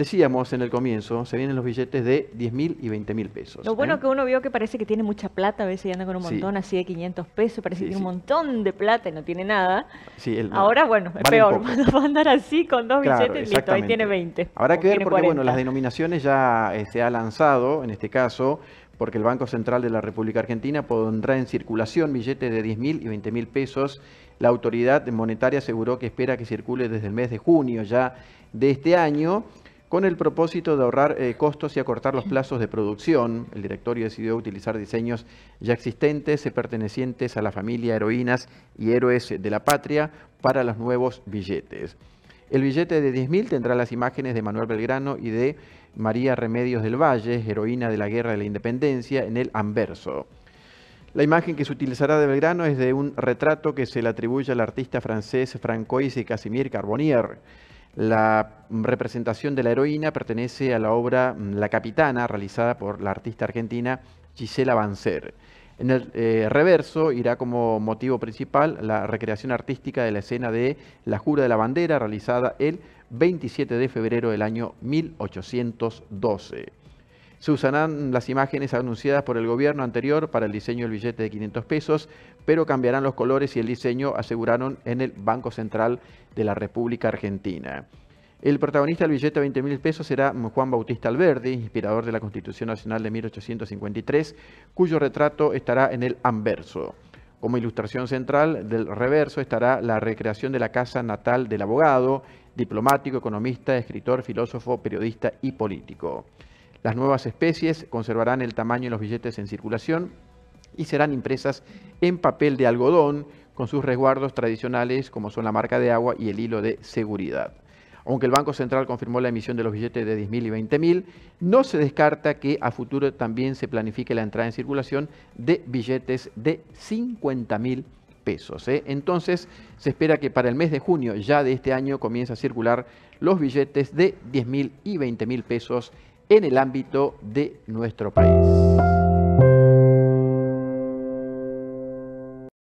decíamos en el comienzo, se vienen los billetes de 10.000 mil y 20.000 mil pesos. Lo bueno ¿eh? que uno vio que parece que tiene mucha plata, a veces anda con un montón así de 500 pesos, parece que tiene un montón de plata y no tiene nada. Ahora, bueno, es peor, va a andar así con dos billetes listo, ahí tiene 20. Habrá que ver porque, bueno, las denominaciones ya se este, ha lanzado, en este caso, porque el Banco Central de la República Argentina pondrá en circulación billetes de 10.000 mil y 20.000 mil pesos. La autoridad monetaria aseguró que espera que circule desde el mes de junio ya de este año con el propósito de ahorrar eh, costos y acortar los plazos de producción. El directorio decidió utilizar diseños ya existentes eh, pertenecientes a la familia Heroínas y Héroes de la Patria para los nuevos billetes. El billete de 10.000 tendrá las imágenes de Manuel Belgrano y de María Remedios del Valle, heroína de la Guerra de la Independencia, en el anverso. La imagen que se utilizará de Belgrano es de un retrato que se le atribuye al artista francés Francois Casimir Carbonier. La representación de la heroína pertenece a la obra mm, La Capitana, realizada por la artista argentina Gisela Banzer. En el eh, reverso irá como motivo principal la recreación artística de la escena de La Jura de la Bandera, realizada el 27 de febrero del año 1812. Se usarán las imágenes anunciadas por el gobierno anterior para el diseño del billete de 500 pesos, pero cambiarán los colores y el diseño, aseguraron en el Banco Central de la República Argentina. El protagonista del billete de 20 mil pesos será Juan Bautista Alberdi, inspirador de la Constitución Nacional de 1853, cuyo retrato estará en el anverso. Como ilustración central del reverso estará la recreación de la casa natal del abogado, diplomático, economista, escritor, filósofo, periodista y político. Las nuevas especies conservarán el tamaño de los billetes en circulación y serán impresas en papel de algodón con sus resguardos tradicionales como son la marca de agua y el hilo de seguridad. Aunque el Banco Central confirmó la emisión de los billetes de 10.000 y 20.000, no se descarta que a futuro también se planifique la entrada en circulación de billetes de 50.000 pesos. ¿eh? Entonces, se espera que para el mes de junio ya de este año comience a circular los billetes de 10.000 y 20.000 pesos en el ámbito de nuestro país.